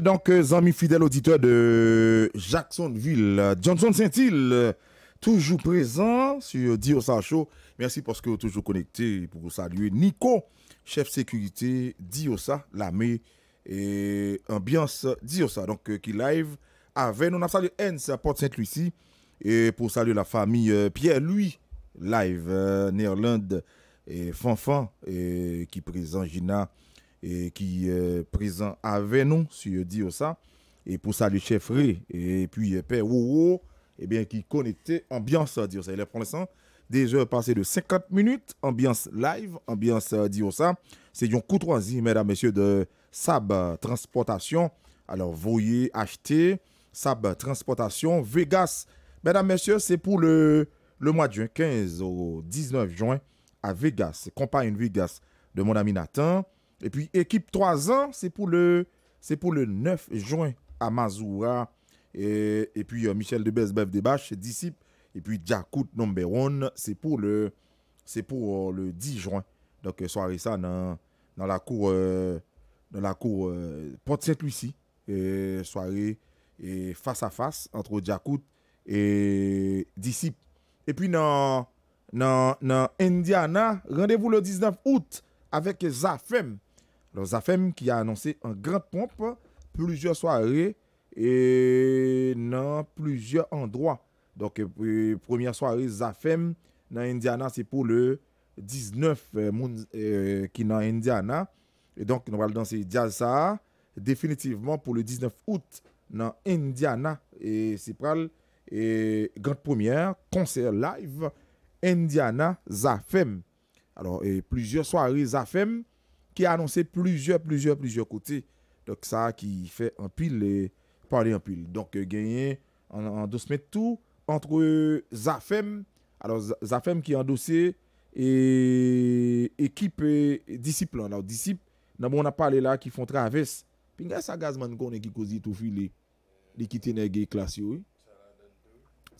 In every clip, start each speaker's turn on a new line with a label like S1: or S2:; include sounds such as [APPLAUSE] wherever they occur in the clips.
S1: Donc, euh, amis fidèles auditeurs de Jacksonville, Johnson saint ile toujours présent sur Dio Sacho. Merci parce que vous êtes toujours connecté pour vous saluer. Nico, chef sécurité Diosa, l'armée et ambiance Diosa. Donc, euh, qui live avec nous. On a salué à Porte saint lucie et pour saluer la famille euh, Pierre-Louis, live, Néerlande, et Fanfan, qui présent Gina et qui est présent avec nous, sur Dio ça. Et pour ça, le chef Ré, et puis euh, Père wou et eh bien, qui connectait ambiance, dire ça. Il est pour l'instant des de 50 minutes, ambiance live, ambiance Dio ça. C'est un coup troisième, mesdames, messieurs, de Sab Transportation. Alors, voyez, acheter Sab Transportation Vegas. Mesdames, messieurs, c'est pour le, le mois de juin, 15 au 19 juin, à Vegas, compagnie Vegas de mon ami Nathan. Et puis, équipe 3 ans, c'est pour, le, pour le 9 juin à Mazoura. Et, et puis, euh, Michel Debes, debache Debache, disciple. Et puis, Jacout Number 1, c'est pour, le, pour euh, le 10 juin. Donc, euh, soirée ça dans, dans la cour, dans la cour porte saint lucie soirée face à face entre Jacout et disciple. Et puis, dans, dans, dans Indiana, rendez-vous le 19 août avec Zafem. Zafem ki a annonsi an grand pompe, plujer sware, nan plujer androa. Donk, e, premye sware Zafem nan Indiana, se pou le 19 e, moun e, ki nan Indiana. Donk, nan pral dansi Diasa, definitivman pou le 19 out nan Indiana. Se pral, grand premye, konser live, Indiana Zafem. Donk, plujer sware Zafem, Ki anonsè plujè, plujè, plujè kote. Dok sa ki fè anpil, pari anpil. Donk genyen, an dosmet tou, antre Zafem, anon Zafem ki an dosè, ekip, disip lan. Nan bon an palè la ki fon traves. Pi nga sa gazman konen ki kouzi tou fi li kitene ge klas yo.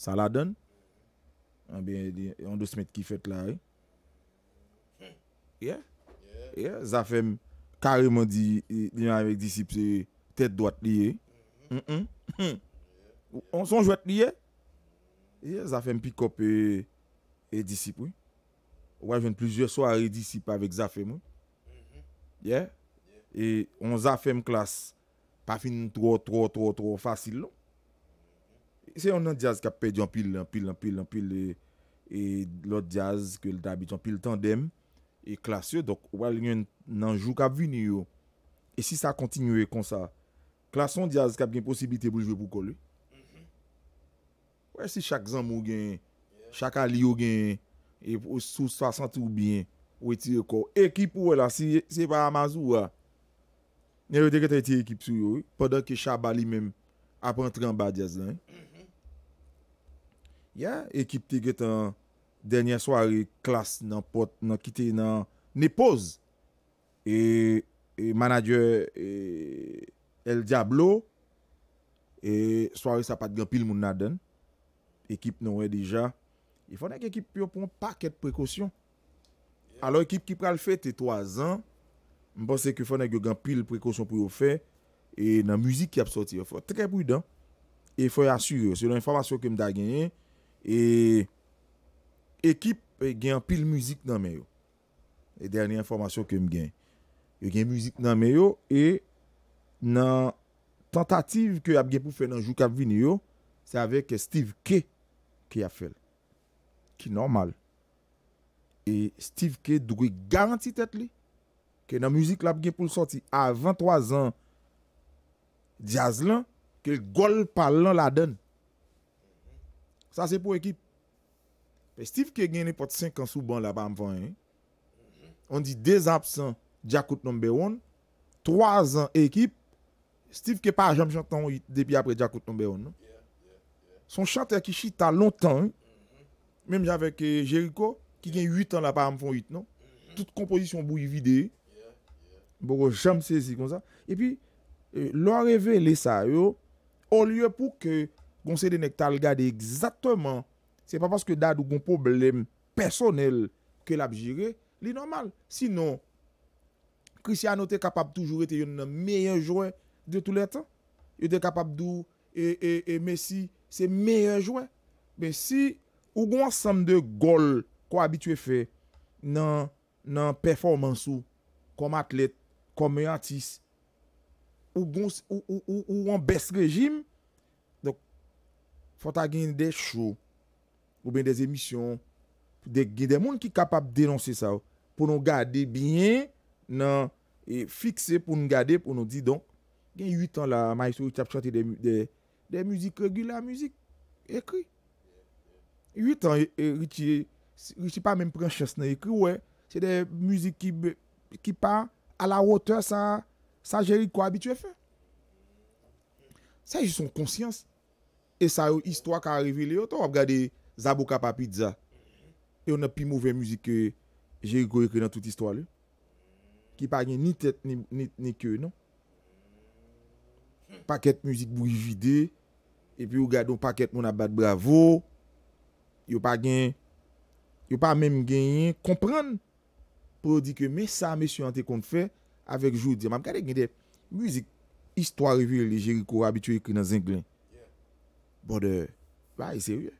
S1: Saladon. An dosmet ki fèt la. Eh hmm. Yè? Zafèm kareman di yon avèk disip se tèt doat liye. Mm-hmm. Hmm. On son jwèt liye. Zafèm pikop e, e disip. Ou avèn plizye soare disip avèk zafèm. Mm-hmm. E on zafèm klas pa fin tro tro tro tro tro fasil. Non? Mm-hmm. Se yon nan jazz kapè di anpil anpil anpil anpil e, e lò jazz ke l'dabit anpil tandem E klasye, dok, wèl yon nanjou kap vini yo. E si sa kontinye kon sa, klasyon diaz kap gen posibite pou jve pou kolo. Wè mhm. si chak zanmou gen, chak aliyo gen, e sou sasantou biyen, wè ti yo ko ekip wè la, se pa amazou wè. Nè wè deket eti ekip sou yo, podan ke chabali menm, ap rentren ba diaz lan. Mhm. Ya, ekip teket an... Denye soare, klas nan pote, nan kite nan nepoz. E manager El Diablo. E soare sa pat gen pil moun naden. Ekip nan wè deja. E fwene gen ekip pyo pou mwen pa ket prekosyon. Alo ekip ki pral fè te 3 an. Mwen pense ke fwene gen gen pil prekosyon pou yo fè. E nan müzik ki ap soti. Fwene trep wè dan. E fwene asyre. Se nan informasyon ke mda genye. E... Ekip eh, gen pil mouzik nan meyo. E dernye informasyon ke m gen. E gen mouzik nan meyo e nan tentative ke ap gen pou fè nan jouk ap vini yo, se ave ke Steve K ki a fèl. Ki normal. E Steve K dougi garanti tet li, ke nan mouzik la ap gen pou l soti. A 23 an jaz lan ke gol pal lan la den. Sa se pou ekip. Stif ke geni pot 5 an sou ban la pa am fon yon. On di 2 absen Jakout No. 1 3 an ekip Stif ke pa jom jantan o it Depi apre Jakout No. 1 non? Son jantan ki chita lontan Mem javek euh, Jericho Ki geni 8 an la pa am fon o it Tout kompozisyon bou yi vide Boko jom sezi kon sa E pi lo revele sa O liyo pou ke Gonsede nek tal gade Exaktman Se pa paske dad ou goun problem personel ke lap jire, li normal. Sinon, Christian ou te kapab toujou ete yon nan meyen jouen de tou letan. Yon te kapab dou e Messi, se meyen jouen. Messi, ou goun sam de gol ko abitwe fe nan performansou kom atlet, kom atlet, ou goun best rejim, fota gen de chou. Ou ben de zemisyon. De moun ki kapap denonsi sa ou. Po nou gade binye. Nan. E fikse pou nou gade. Po nou di don. Gen yu tan la. Ma yi sou yu tap chote de. De mouzik regula mouzik. Ekri. Yu tan yu ti. Yu ti pa men pre chas nan ekri ou e. Se de mouzik ki pa. A la wote sa. Sa jeri kwa bitwe fe. Sa yu son konsyans. E sa yu histwa ka revi le. Ou ta wap gade. Zabouka pa pizza. E yon api mouvè müzik ke Jericho ekre nan tout istwa lè. Ki pa gen ni tèt ni kè non. Pakèt müzik bou yi vide. E pi yon gade yon pakèt moun ap bat bravo. Yon pa gen, yon pa menm gen yon. Komprenn. Po di ke me sa me sè yon te kont fè avèk joudi. Mam kade gen de müzik istwa revir lè Jericho abitwe ekre nan zenglen. Bon de, ba yi seriè.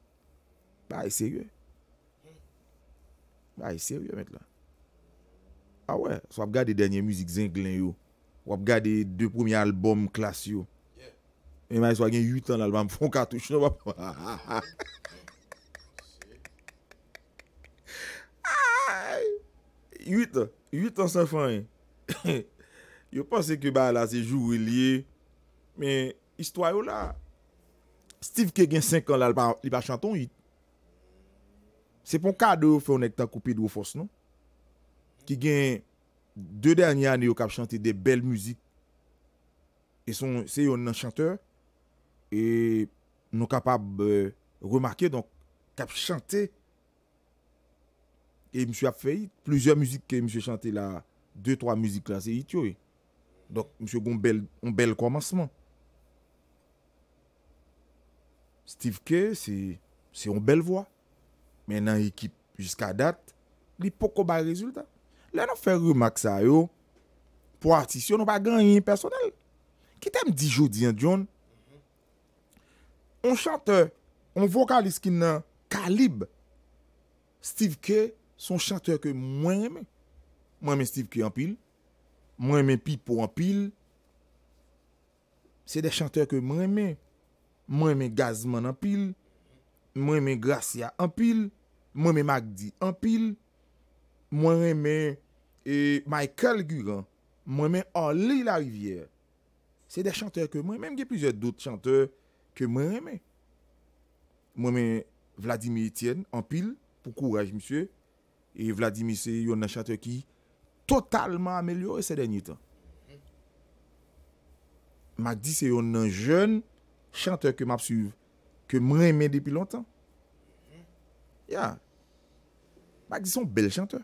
S1: Ba eseye ah yo. Ba eseye yo met la. A we. So ap gade denye müzik zenglen yo. Ou ap gade de pomi albom klas yo. Eman yon yon yut an albam fon kartouche yo. Ha ha ha. Yut an. Yut an se fanyen. Yo pase ke ba la se jou ou ilye. Men histwayo la. Steve K gen 5 an lalbam. Li ba chanton yit. Se pon kade ou fè ou nèk ta koupèd ou fòs nou, ki gen, dè dènyè anè ou kap chante dè bel mouzik, e son se yon nan chanteur, e nou kapab remarke, kap chante, e msè ap fè yi, plouzè mouzik ke msè chante la, dèy to a mouzik la, se yi tjo yi. Donk msè yon bel koumanseman. Steve K, se yon bel vwa, men nan ekip jiska dat, li poko ba rezultat. Le nan fè rümak sa yo, pou artisyon, nou ba gan yin personel. Kitèm di jodi an dyon. On chante, on vokalist ki nan kalib, Steve K, son chanteur ke mwen yeme. Mwen yeme Steve K an pil, mwen yeme Pipo an pil, se de chanteur ke mwen yeme, mwen yeme Gazman an pil, mwen yeme Steve K an pil, Mwen men Gracia Ampil, mwen men Magdi Ampil, mwen men e, Michael Gugan, mwen men Orle La Riviere. Se de chanteur ke mwen men, mwen men mge pize d'out chanteur ke mwen men. Mwen men Vladimir Etienne Ampil, pou kouwaj msye, e Vladimir se yon nan chanteur ki totalman amelyore se denye tan. Magdi se yon nan jen chanteur ke map suv. ke mre men depi lontan. Ya. M a gdi son bel chanteur.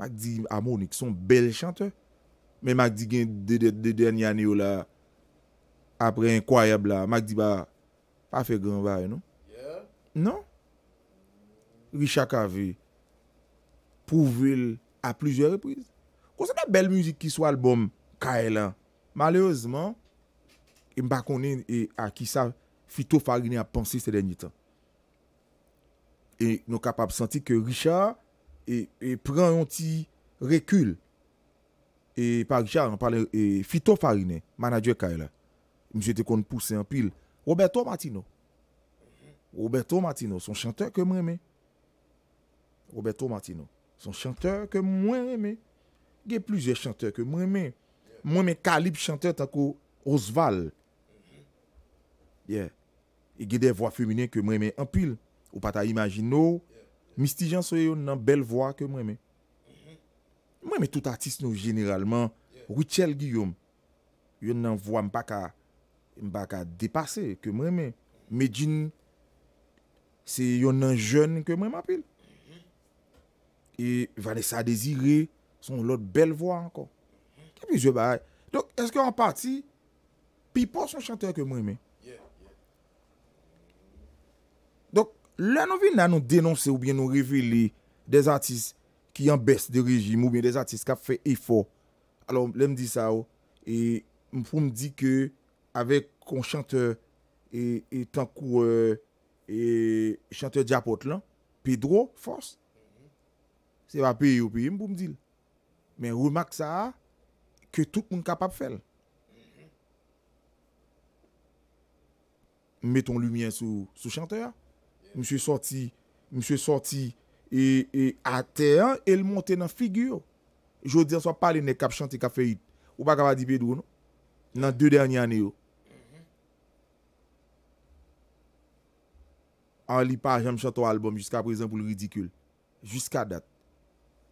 S1: M a gdi amonik son bel chanteur. Men m a gdi gen de den yane yo la, apre inkwayab la, m a gdi ba, pa fe gran vaye, nou? Non? Richard Kave, pouvil, a plizye reprize. Kwa se na bel muzik ki swa lbom, ka elan, maleozman, Mba konen e a ki sa Fito Farine a pansi se denye tan. E nou kapap santi ke Richard e pran yon ti rekul. E pa Richard, an pale e, Fito Farine, manajwe ka e la. Mse te kon puse an pil. Roberto Martino. Roberto Martino, son chanteur ke mreme. Roberto Martino, son chanteur ke mwen reme. Ge plize chanteur ke mreme. Mwen men kalib chanteur tako Osvald. Ye, e gede vwa femine ke mweme empil. Ou pata imagino, mistijan sou yon nan bel vwa ke mweme. Mweme mm-hmm. tout artist nou generalman, Ruchel Guillaume, yon nan vwa mbak a depase ke mweme. Medjin, se yon nan jen ke mweme apil. E Vanessa Desiree, son lot bel vwa anko. Ke mweme zwe baye. Donk, eske an pati, pi po son chantey ke mweme. La nou ven nan nou denonse ou bien nou revele des artis ki yon bes de rejim ou bien des artis kap fe efo. Alon, le m di sa ou, e m pou m di ke avek kon chanteur etan e kou e, e chanteur diapote lan, Pedro Force. Se va peye ou peye m pou m dil. Men remak sa a, ke tout moun kap ap fel. Met ton lumiye sou chanteur a. Mse sorti, mse sorti E ate an, el monte nan figyo Jou di an so pali ne kap chante ka feyit Ou baka pa di bedou nou Nan de non? denny ane yo An li pa jen m chante ou album Jiska prezen pou l ridikul Jiska dat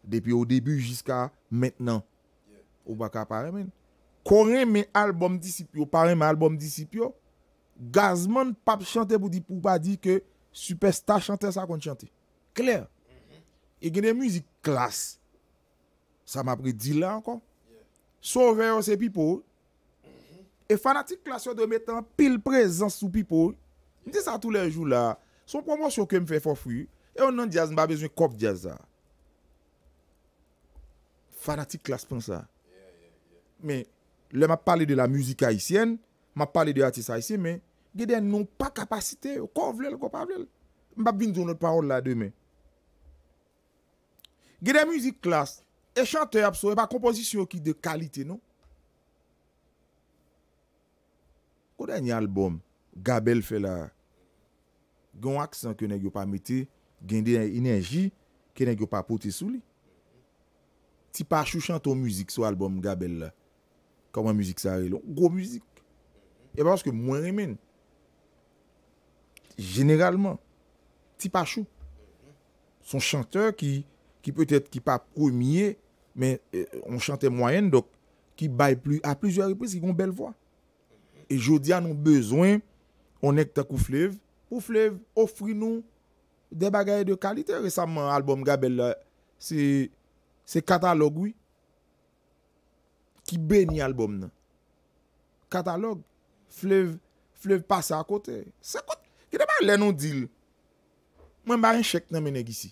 S1: Depi ou debi jiska maintenant Ou baka paremen Korem me album disipyo Parem me album disipyo Gazman pap chante pou di pou pa di ke Superstar chante sa kon chante. Kler. E genye mouzik klas. Sa m apre dila ankon. So veyon se pipo. E fanatik klas yo de metan pil prezans sou pipo. M de sa tou lè jou la. Son promos yo ke m fe fò fri. E yon nan jazz m ap bezwen kop jazz a. Fanatik klas pen sa. Me, le ma pale de la mouzik haisyen. Ma pale de hatis haisyen men. Gede nou pa kapasite yo. Ko vlel, ko pa vlel. Mba bin zon nou parol la demen. Gede müzik klas. E chante apso. E pa kompozisyon ki de kalite nou. Kou denye albom. Gabel fe la. Gyon aksan ke ne gyo pa mette. Gende enerji. Ke ne gyo pa pote sou li. Ti pa chou chante ou müzik sou albom Gabel la. Kou mwen müzik sa re lon. Gwo müzik. E pa woske mwen remen. jeneralman, ti pa chou. Son chanteur ki, ki peutet ki pa premier, men, euh, on chante moyen, dok, ki bay plus, a plusieurs reprises, ki kon bel vwa. E jodia nou bezwen, onek tak ou flev, ou flev, ofri nou, de bagaye de kalite, resaman albom gabel la, se, se katalog wye, ki beni albom nan. Katalog, flev, flev pase akote, sekote, Gede ba lè nou dil, mwen bag yon chèk nan mwen negisi.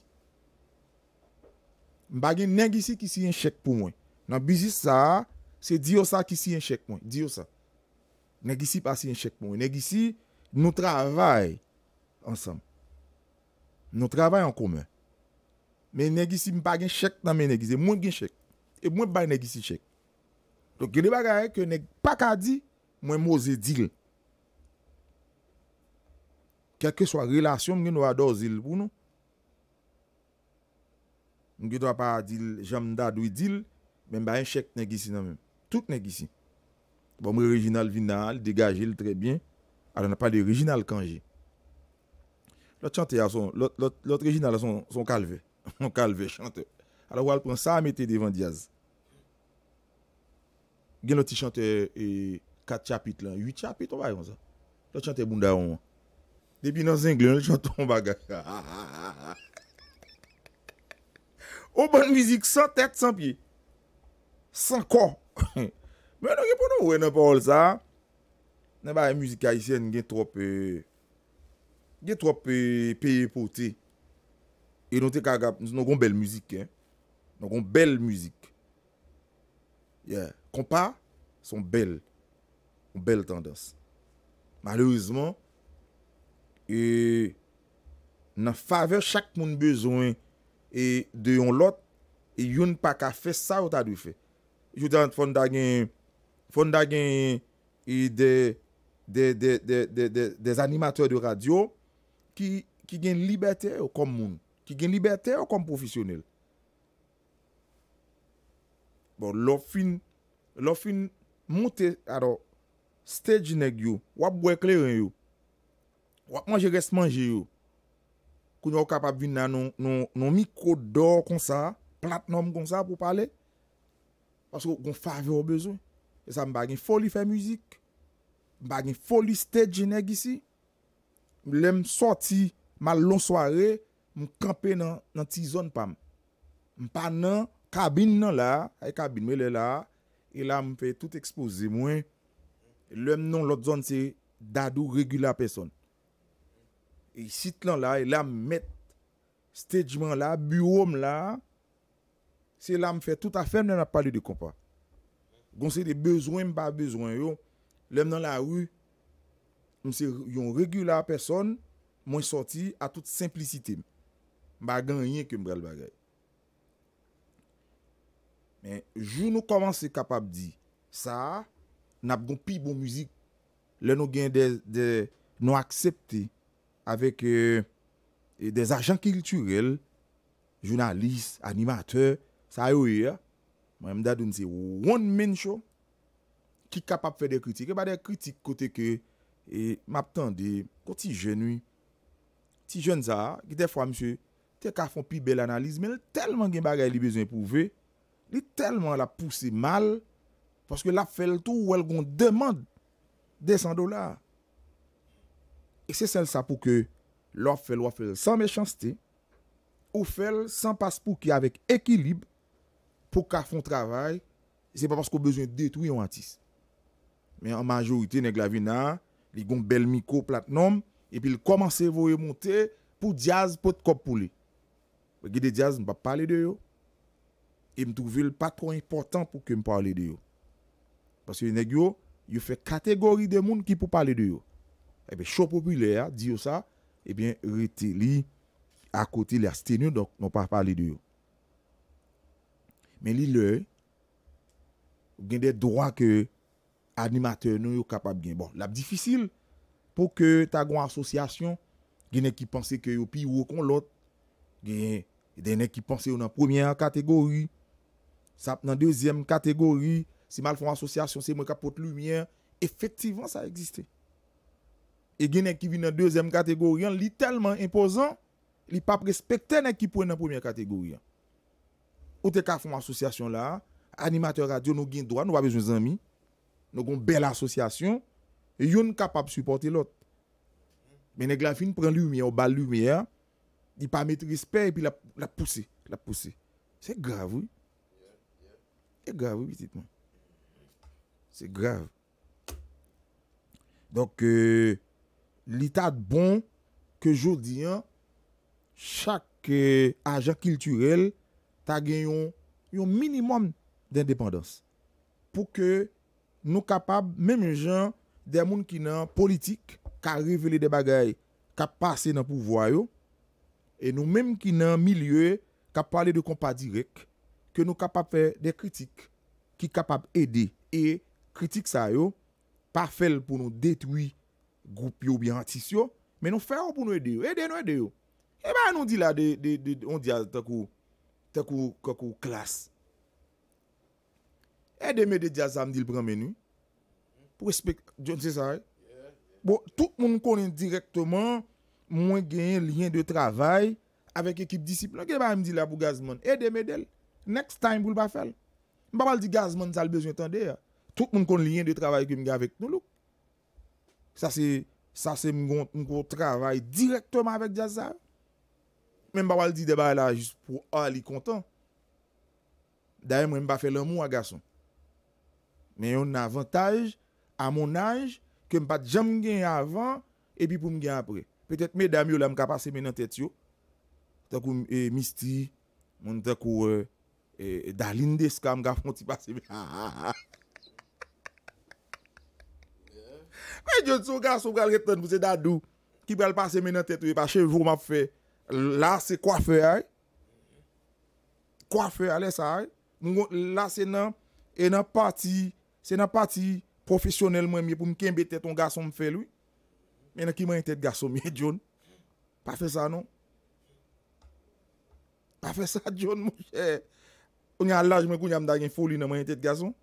S1: Mbag yon negisi ki si yon chèk pou mwen. Nan bizis sa, se diyo sa ki si yon chèk pou mwen. Diyo sa. Negisi pa si yon chèk pou mwen. Negisi nou travay ansam. Nou travay an kome. Men negisi mbag yon chèk nan mwen negisi. Mwen gen chèk. E mwen bag negisi chèk. Don gede ba gare ke negi pa ka di, mwen mwose dil. quelle que soit la relation que nous avons d'Ozil pour nous. Nous ne devons pas dire j'aime d'Ado Mais d'Il, un chèque avons un chèque ici. Tout n'est ici. Bon, mon original vinal, dégagé très bien. Alors, on n'a pas d'original j'ai. L'autre chanteur, l'autre original, son, son calvé. [LAUGHS] Mon calvé, chanteur. Alors, on prend ça à mettre devant Diaz. Il y a un petit chanteur, 4 chapitres, 8 chapitres, on va dire ça. L'autre chanteur, Bunda on. Depi nan zenglen, jwa ton bagay. [LAUGHS] Ou bon müzik, san tèt, san piye. San kon. [LAUGHS] Men nou genpon nou wè nan parol sa. Nan ba yè müzik ayisyen gen trope... Gen trope peye pote. E non te kagap, nou kon bel müzik. E. Nou kon bel müzik. Kompas, son bel. Bel tendans. Malouizman, E nan fave chak moun bezwen e de yon lot e yon pa ka fe sa ou ta du fe yon fonde agen fonde agen de animateur de radio ki gen libertè ou kom moun ki gen libertè ou kom profisyonel bon lò fin lò fin moun te stage neg yon wap wekle yon yon Wakman je resmanje yo. Koun yo kapap vin nan nou mikro dor konsa. Plat nom konsa pou pale. Pasko kon fave yo bezon. E sa m bagen foli fè müzik. M bagen foli stèd jenèk isi. M lem sorti ma lon soare. M kampe nan ti zon pam. M pan nan kabin nan la. Ay kabin mele la. E la m fè tout ekspozi mwen. Lem non lot zon se dadou regula peson. E sit lan la, e la m met stedjman la, buwom la, se la m fè tout a fèm nan ap pale de kompa. Gon se de bezwen, ba bezwen yo, lem nan la ou, yon regula person mwen sorti a tout simplicite. Ba ganyen ke mbrel bagay. Men, joun nou koman se kapab di, sa, nan ap gon pi bon mouzik, le nou gen de, de, nou aksepte, avèk e euh, des ajan kilturel, jounalist, animatèr, sa yo e ya, mwen mda doun se woun men chou, ki kapap fè de kritik, e ba de kritik kote ke, e map tan de, koti jenwi, ti jen za, ki defwa msè, te kafon pi bel analiz, men lè telman gen bagay li bezon pou ve, lè telman la pousse mal, paske la fè l'tou wèl goun deman, de san dolar, E se sel sa pou ke lòf fèl wòf fèl san mechanstè, wòf fèl san pas pou ki avek ekilib pou ka fon travay, se pa paskou bezwen detou yon atis. Men an majorite neg la vi nan, li goun bel miko platnom, epi l komanse vò e monte pou jazz pou tkop pou li. Pou gide jazz, m pa pale de yo, e m touvel pa kwa important pou ke m pale de yo. Pase yon neg yo, yon fè kategori de moun ki pou pale de yo. Ebe, eh show populaire, diyo sa, ebyen, eh rete li, akote li astenyo, donk, non pa pale diyo. Men li le, gen de droa ke, animateur nou yo kapab gen. Bon, lap difisil, pou ke ta gwa asosyasyon, genen ki panse ke yo pi ou kon lot, genen ki panse yo nan premier kategori, sap nan dezyem kategori, si mal fwa asosyasyon, se mwen kapote lumiye, efektivan sa egziste. et Guinée qui vient dans deuxième catégorie, il est tellement imposant, il pas respecté qui prend dans première catégorie. Ou te fait une association là, animateur radio nous avons droit, nous avons besoin d'amis. Nous avons une belle association et sommes capable de supporter l'autre. Mais les fin prend lumière, bal lumière, il pas mettre respect et puis la la pousser, la pousser. C'est grave oui. C'est grave oui petite C'est grave. Donc euh, li tat bon, ke jodi an, chak euh, ajan kilturel, ta gen yon minimum d'independans. Po ke nou kapab, men men jan, de moun ki nan politik, ka revele de bagay, ka pase nan pouvoy yo, e nou men ki nan milye, ka pale de kompa direk, ke nou kapab fe de kritik, ki kapab ede, e kritik sa yo, pa fel pou nou detwi Goup yo byan atisyon. Men nou fè an pou nou edè yo. Edè nou edè yo. E ba an nou di la de, de, de, de, de, an di la takou, takou, kakou, klas. Edè me de di la zanm di l pranmenou. Pou espèk, joun se zanè. Bo, tout moun konen direktman mwen genyen lyen de travay avèk ekip disiplan. E ba an di la pou gazman. Edè me del. Next time, boul bafel. Mbapal di gazman sal bezwen tande ya. Tout moun konen lyen de travay genyen avèk nou loup. Sa se m gont m ko travay direktoman avèk dja zav. Mè m pa waldi deba la jist pou a li kontan. Da m m m pa fè lè mou agason. Mè yon avantage a moun age ke m pa djam gen avan epi pou m gen apre. Petèt mè dam yo la m ka pase men an tèt yo. Tèk ou eh, misti, moun tèk ou eh, eh, dalindes ka m ka fonte [LAUGHS] pase men. Ha [LAUGHS] ha ha ha. Kwa yon so gaso mwen reten pou se dadou, ki mwen pase men an tet ou, pa chevou mwen fe, la se kwa fe ay, kwa fe alè sa ay, mwen kon la se nan, e nan pati, se nan pati, profesyonel mwen mwen pou mwen kenbe tet ton gaso mwen fe lou, men an ki mwen tet gaso mwen, joun, pa fe sa non, pa fe sa joun mwen, joun mwen kwen jan laj men kwen jan mwen dayen foli nan mwen tet gaso,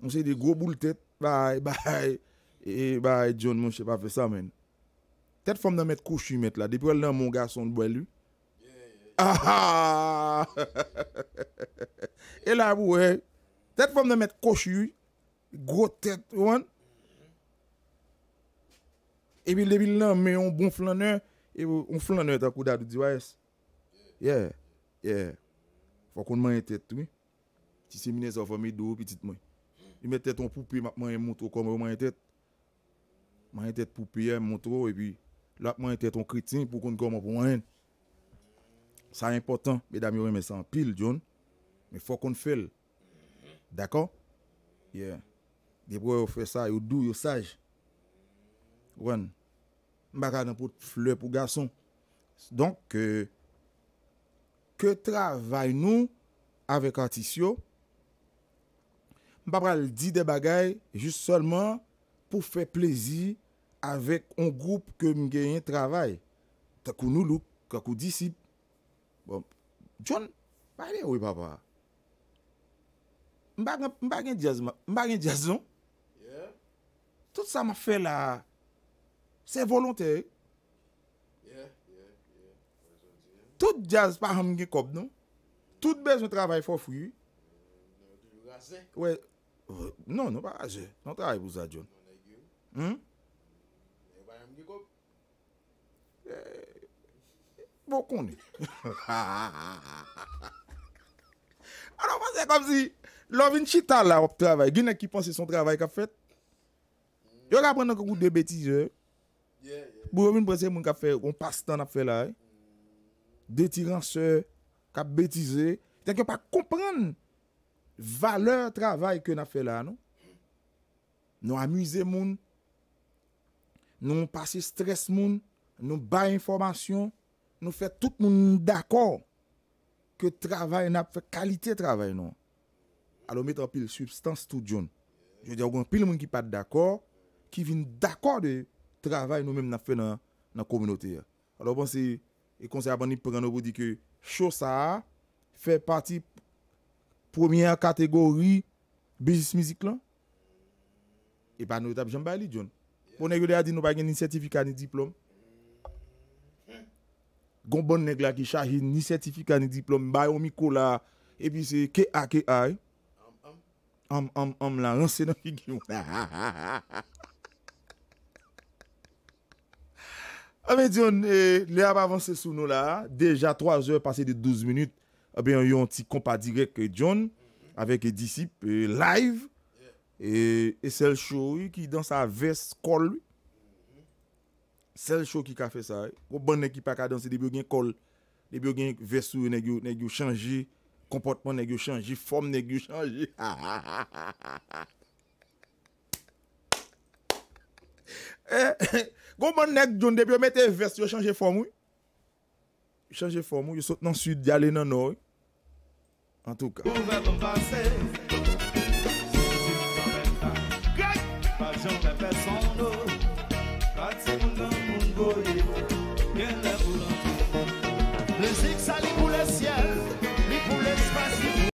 S1: mwen se de go boul tet, bay, bay, E, e ba e, joun moun chepa fe sa men. Tet fòm nan met kouchi met la. Depi wè lè moun ga son bwen lù. Aha! [LAUGHS] E la wè. E. Tet fòm nan met kouchi. Gwo tet wè. E bi lè bi lè mè yon bon flanè. E yon flanè takou dadou diwè. Ye. Fò kon manye tet wè. Ti se mè zan fòmè do piti tmè. Yon met tet yon poupi makman yon moun to komè yon manye tet. Man entet pou piye, montro, epi lak man entet ton kritin pou kon goma pou manen. Sa impotant, beda mi wè mè san pil, joun, mè fò kon fèl. Dakon? Yeah. Dè pou wè wè fè sa, yow dou, yow saj. Wè, mba kade an pou flè pou gason. Donk, kè travay nou avèk atisyo, mba pral di de bagay, jous solman, pou fè plezi avèk on goup ke mge yon travay. Takou nou loup, takou disip. Bon, John, mbè gen wè baba? Mbè gen jazz mbè? Mbè gen jazz non? Tout sa mw fè la, se volontè. Tout jazz pa mge kob non? Tout bez mwen travay fò fwi? Mm, euh, non, non, mbè gen. Non travay mw za, John. Bo koni A la fase kom si Lovin chita la op travay Gine ki panse son travay ka fet Yo la prenen kou de betize Bo ven breze moun ka fe On passe tan na fe la De tiranse Ka betize Tenke pa kompren Valeur travay ke na fe la non? Nou amize moun Nou moun pase stres moun, nou ba informasyon, nou fe tout moun d'akor ke trabay nan, fe kalite trabay nan. Alo metan pil substans tout joun. Joun diyo gwen pil moun ki pat d'akor, ki vin d'akor de trabay nou menm nan fe nan kominote ya. Alo pwansi, e konser aban ni pran obo di ke chosa a, fe pati pwomiya kategori bizis mizik lan, e pa nou tap jambay li joun. Pone yo le adi nou bagen ni sertifika ni diplom. Gombon nek la ki shahin ni sertifika ni diplom. Bayo miko la. Epi se ke a ke a. E? Am am am la. Anse nan ki gyou. [LAUGHS] Ame John e, le ap avanse sou nou la. Deja 3 je passe de 12 minute. Abe eh yon ti kompa direk John. Avek disip eh, live. Ape. E, e sel show ki dan sa ves kol. Sel show ki ka fe sa. Ou ban nek ki pa ka dan se debyo gen kol. Debyo gen ves ou nek yo chanji. Komportman nek yo chanji. Form nek yo chanji. Gouman nek joun debyo mette ves yo chanji form ou. Chanji form ou. Yo sot nan sud di alen nan ou. En tout ka.